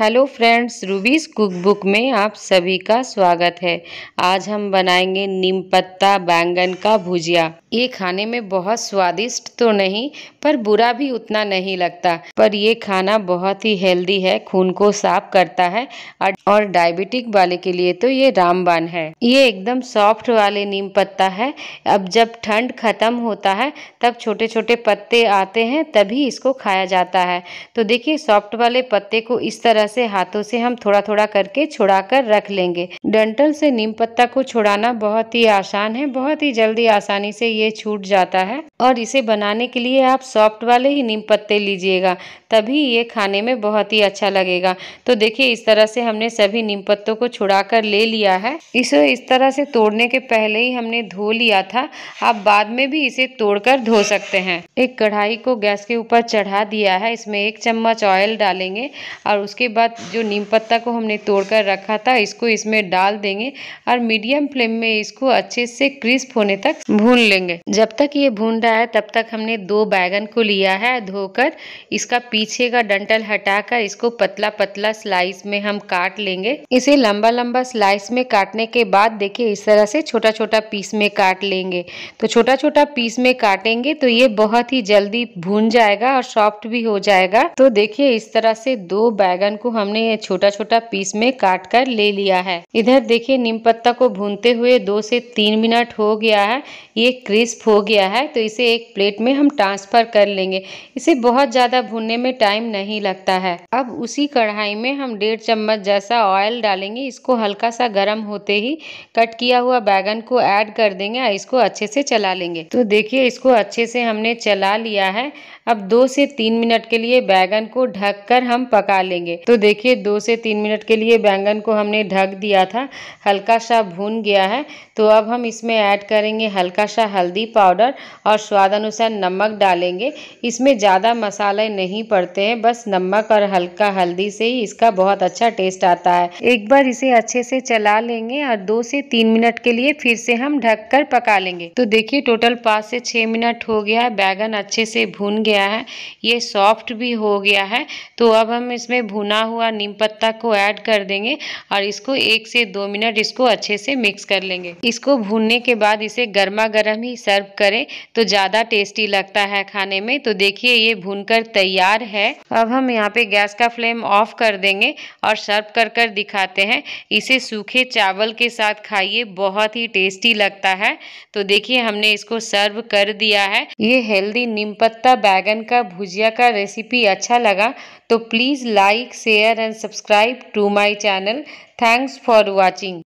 Hello friends rubies cookbook में आप सभी का स्वागत है आज हम बनाएंगे नीम पत्ता बैंगन का भुजिया ये खाने में बहुत स्वादिष्ट तो नहीं पर बुरा भी उतना नहीं लगता पर ये खाना बहुत ही हेल्दी है खून को साफ करता है और डायबिटिक वाले के लिए तो ये रामबान है ये एकदम सॉफ्ट वाले नीम पत्ता है अब जब ठंड खत्म होता है तब छोटे छोटे पत्ते आते हैं तभी इसको खाया जाता है तो देखिए सॉफ्ट वाले पत्ते को इस तरह तरह से हाथों से हम थोड़ा थोड़ा करके छुड़ा कर रख लेंगे डंटल से नीम पत्ता को छुड़ाना बहुत ही आसान है बहुत ही जल्दी आसानी से ये छूट जाता है और इसे बनाने के लिए आप सॉफ्ट वाले ही नीम पत्ते लीजिएगा तभी ये खाने में बहुत ही अच्छा लगेगा तो देखिए इस तरह से हमने सभी नीम पत्तों को छुड़ा कर ले लिया है इसे इस तरह से तोड़ने के पहले ही हमने धो लिया था आप बाद में भी इसे तोड़कर धो सकते हैं एक कढ़ाई को गैस के ऊपर चढ़ा दिया है इसमें एक चम्मच ऑयल डालेंगे और उसके बाद जो नीम पत्ता को हमने तोड़ कर रखा था इसको इसमें डाल देंगे और मीडियम फ्लेम में इसको अच्छे से क्रिस्प होने तक भून लेंगे जब तक ये भून रहा है तब तक हमने दो बैगन को लिया है धोकर इसका पीछे का डंटल हटाकर इसको पतला पतला स्लाइस में हम काट लेंगे इसे लंबा लंबा स्लाइस में काटने के बाद देखिए इस तरह से छोटा छोटा पीस में काट लेंगे तो छोटा छोटा पीस में काटेंगे तो ये बहुत ही जल्दी भून जाएगा और सॉफ्ट भी हो जाएगा तो देखिए इस तरह से दो बैगन को को हमने ये छोटा छोटा पीस में काट कर ले लिया है इधर देखिए नीम पत्ता को भूनते हुए दो से तीन मिनट हो गया है ये क्रिस्प हो गया है तो इसे एक प्लेट में हम ट्रांसफ़र कर लेंगे इसे बहुत ज़्यादा भूनने में टाइम नहीं लगता है अब उसी कढ़ाई में हम डेढ़ चम्मच जैसा ऑयल डालेंगे इसको हल्का सा गर्म होते ही कट किया हुआ बैगन को ऐड कर देंगे और इसको अच्छे से चला लेंगे तो देखिए इसको अच्छे से हमने चला लिया है अब दो से तीन मिनट के लिए बैगन को ढककर हम पका लेंगे तो देखिए दो से तीन मिनट के लिए बैंगन को हमने ढक दिया था हल्का सा भून गया है तो अब हम इसमें ऐड करेंगे हल्का सा हल्दी पाउडर और स्वाद अनुसार नमक डालेंगे इसमें ज़्यादा मसाले नहीं पड़ते हैं बस नमक और हल्का हल्दी से ही इसका बहुत अच्छा टेस्ट आता है एक बार इसे अच्छे से चला लेंगे और दो से तीन मिनट के लिए फिर से हम ढक कर पका लेंगे तो देखिए टोटल पाँच से छः मिनट हो गया है बैगन अच्छे से भून गया है ये सॉफ्ट भी हो गया है तो अब हम इसमें भुना हुआ नीम पत्ता को ऐड कर देंगे और इसको एक से दो मिनट इसको अच्छे से मिक्स कर लेंगे इसको भूनने के बाद इसे गर्मा गर्म ही सर्व करें तो ज़्यादा टेस्टी लगता है खाने में तो देखिए ये भूनकर तैयार है अब हम यहाँ पे गैस का फ्लेम ऑफ कर देंगे और सर्व कर कर दिखाते हैं इसे सूखे चावल के साथ खाइए बहुत ही टेस्टी लगता है तो देखिए हमने इसको सर्व कर दिया है ये हेल्दी नीम पत्ता बैगन का भुजिया का रेसिपी अच्छा लगा तो please like share and subscribe to my channel. Thanks for watching.